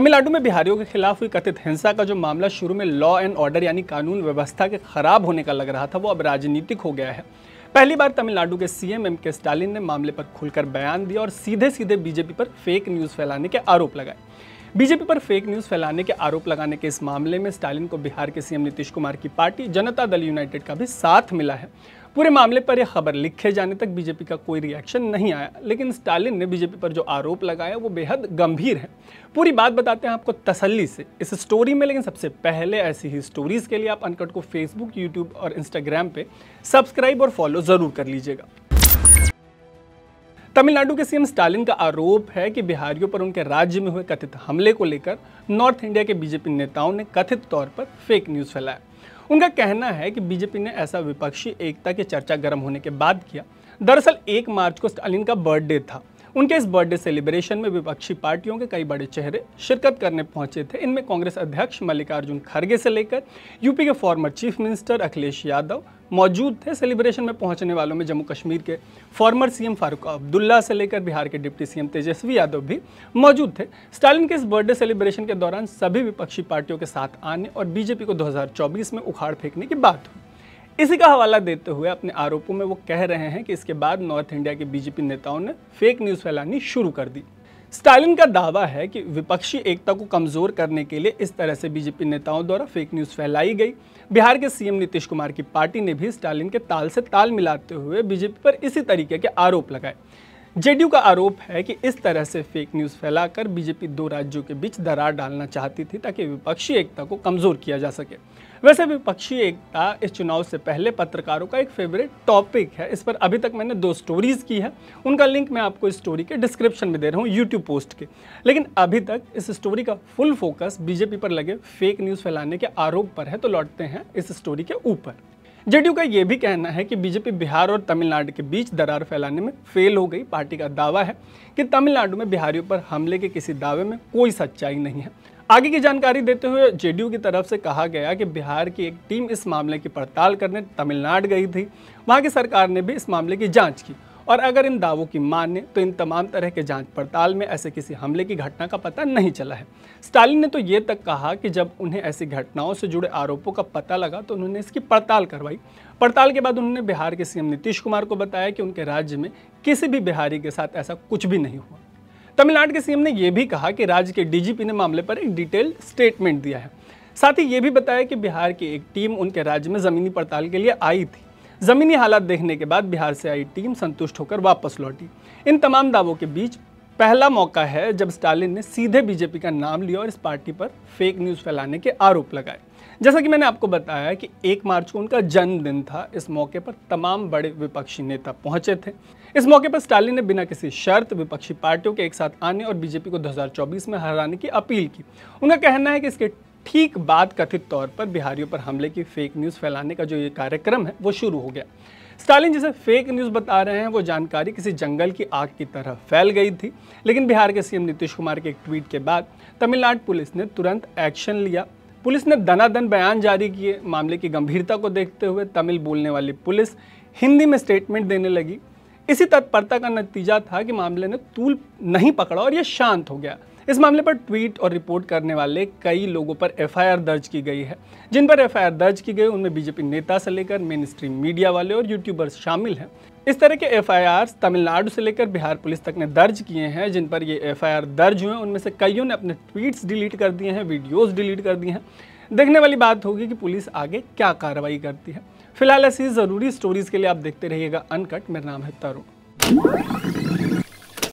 तमिलनाडु में बिहारियों के खिलाफ हुई कथित हिंसा का जो मामला शुरू में लॉ एंड ऑर्डर यानी कानून व्यवस्था के खराब होने का लग रहा था वो अब राजनीतिक हो गया है पहली बार तमिलनाडु के सीएम एम के स्टालिन ने मामले पर खुलकर बयान दिया और सीधे सीधे बीजेपी पर फेक न्यूज फैलाने के आरोप लगाए बीजेपी पर फेक न्यूज फैलाने के आरोप लगाने के इस मामले में स्टालिन को बिहार के सीएम नीतीश कुमार की पार्टी जनता दल यूनाइटेड का भी साथ मिला है पूरे मामले पर यह खबर लिखे जाने तक बीजेपी का कोई रिएक्शन नहीं आया लेकिन स्टालिन ने बीजेपी पर जो आरोप लगाया वो बेहद गंभीर है पूरी बात बताते हैं आपको तसल्ली से इस स्टोरी में लेकिन सबसे पहले ऐसी ही स्टोरीज़ के लिए आप अनकट को फेसबुक यूट्यूब और इंस्टाग्राम पे सब्सक्राइब और फॉलो ज़रूर कर लीजिएगा तमिलनाडु के सीएम स्टालिन का आरोप है कि बिहारियों पर उनके राज्य में हुए कथित हमले को लेकर नॉर्थ इंडिया के बीजेपी नेताओं ने कथित तौर पर फेक न्यूज़ फैलाया उनका कहना है कि बीजेपी ने ऐसा विपक्षी एकता की चर्चा गर्म होने के बाद किया दरअसल एक मार्च को स्टालिन का बर्थडे था उनके इस बर्थडे सेलिब्रेशन में विपक्षी पार्टियों के कई बड़े चेहरे शिरकत करने पहुंचे थे इनमें कांग्रेस अध्यक्ष मल्लिकार्जुन खड़गे से लेकर यूपी के former chief minister Akhilesh Yadav मौजूद थे सेलिब्रेशन में पहुंचने वालों में जम्मू कश्मीर के फॉर्मर सीएम फारूक अब्दुल्ला से लेकर बिहार के डिप्टी सीएम तेजस्वी यादव भी मौजूद थे स्टालिन के इस बर्थडे सेलिब्रेशन के दौरान सभी विपक्षी पार्टियों के साथ आने और बीजेपी को 2024 में उखाड़ फेंकने की बात हुई इसी का हवाला देते हुए अपने आरोपों में वो कह रहे हैं कि इसके बाद नॉर्थ इंडिया के बीजेपी नेताओं ने फेक न्यूज़ फैलानी शुरू कर दी स्टालिन का दावा है कि विपक्षी एकता को कमजोर करने के लिए इस तरह से बीजेपी नेताओं द्वारा फेक न्यूज फैलाई गई बिहार के सीएम नीतीश कुमार की पार्टी ने भी स्टालिन के ताल से ताल मिलाते हुए बीजेपी पर इसी तरीके के आरोप लगाए जेडीयू का आरोप है कि इस तरह से फेक न्यूज़ फैलाकर बीजेपी दो राज्यों के बीच दरार डालना चाहती थी ताकि विपक्षी एकता को कमज़ोर किया जा सके वैसे विपक्षी एकता इस चुनाव से पहले पत्रकारों का एक फेवरेट टॉपिक है इस पर अभी तक मैंने दो स्टोरीज़ की है उनका लिंक मैं आपको इस स्टोरी के डिस्क्रिप्शन में दे रहा हूँ यूट्यूब पोस्ट के लेकिन अभी तक इस स्टोरी का फुल फोकस बीजेपी पर लगे फेक न्यूज़ फैलाने के आरोप पर है तो लौटते हैं इस स्टोरी के ऊपर जेडीयू का ये भी कहना है कि बीजेपी बिहार और तमिलनाडु के बीच दरार फैलाने में फेल हो गई पार्टी का दावा है कि तमिलनाडु में बिहारियों पर हमले के किसी दावे में कोई सच्चाई नहीं है आगे की जानकारी देते हुए जेडीयू की तरफ से कहा गया कि बिहार की एक टीम इस मामले की पड़ताल करने तमिलनाडु गई थी वहाँ की सरकार ने भी इस मामले की जाँच की और अगर इन दावों की मान्य तो इन तमाम तरह के जांच पड़ताल में ऐसे किसी हमले की घटना का पता नहीं चला है स्टालिन ने तो ये तक कहा कि जब उन्हें ऐसी घटनाओं से जुड़े आरोपों का पता लगा तो उन्होंने इसकी पड़ताल करवाई पड़ताल के बाद उन्होंने बिहार के सीएम नीतीश कुमार को बताया कि उनके राज्य में किसी भी बिहारी के साथ ऐसा कुछ भी नहीं हुआ तमिलनाडु के सीएम ने यह भी कहा कि राज्य के डीजीपी ने मामले पर एक डिटेल्ड स्टेटमेंट दिया है साथ ही ये भी बताया कि बिहार की एक टीम उनके राज्य में ज़मीनी पड़ताल के लिए आई थी ज़मीनी हालात देखने के बाद बिहार से आई टीम संतुष्ट होकर वापस लौटी इन तमाम दावों के बीच पहला मौका है जब स्टालिन ने सीधे बीजेपी का नाम लिया और इस पार्टी पर फेक न्यूज़ फैलाने के आरोप लगाए जैसा कि मैंने आपको बताया कि एक मार्च को उनका जन्मदिन था इस मौके पर तमाम बड़े विपक्षी नेता पहुंचे थे इस मौके पर स्टालिन ने बिना किसी शर्त विपक्षी पार्टियों के एक साथ आने और बीजेपी को 2024 में हराने की अपील की उनका कहना है कि इसके ठीक बाद कथित तौर पर बिहारियों पर हमले की फेक न्यूज़ फैलाने का जो ये कार्यक्रम है वो शुरू हो गया स्टालिन जिसे फेक न्यूज़ बता रहे हैं वो जानकारी किसी जंगल की आग की तरह फैल गई थी लेकिन बिहार के सीएम नीतीश कुमार के एक ट्वीट के बाद तमिलनाडु पुलिस ने तुरंत एक्शन लिया पुलिस ने दनादन बयान जारी किए मामले की गंभीरता को देखते हुए तमिल बोलने वाली पुलिस हिंदी में स्टेटमेंट देने लगी इसी तत्परता का नतीजा था कि मामले ने तूल नहीं पकड़ा और यह शांत हो गया इस मामले पर ट्वीट और रिपोर्ट करने वाले कई लोगों पर एफआईआर दर्ज की गई है जिन पर एफआईआर दर्ज की गई उनमें बीजेपी नेता से लेकर मेन स्ट्रीम मीडिया वाले और यूट्यूबर्स शामिल हैं इस तरह के एफ तमिलनाडु से लेकर बिहार पुलिस तक ने दर्ज किए हैं जिन पर ये एफ दर्ज हुए उनमें से कईयों ने अपने ट्वीट्स डिलीट कर दिए हैं वीडियोज़ डिलीट कर दिए हैं देखने वाली बात होगी कि पुलिस आगे क्या कार्रवाई करती है फिलहाल ऐसी ज़रूरी स्टोरीज़ के लिए आप देखते रहिएगा अनकट मेरा नाम है तरुण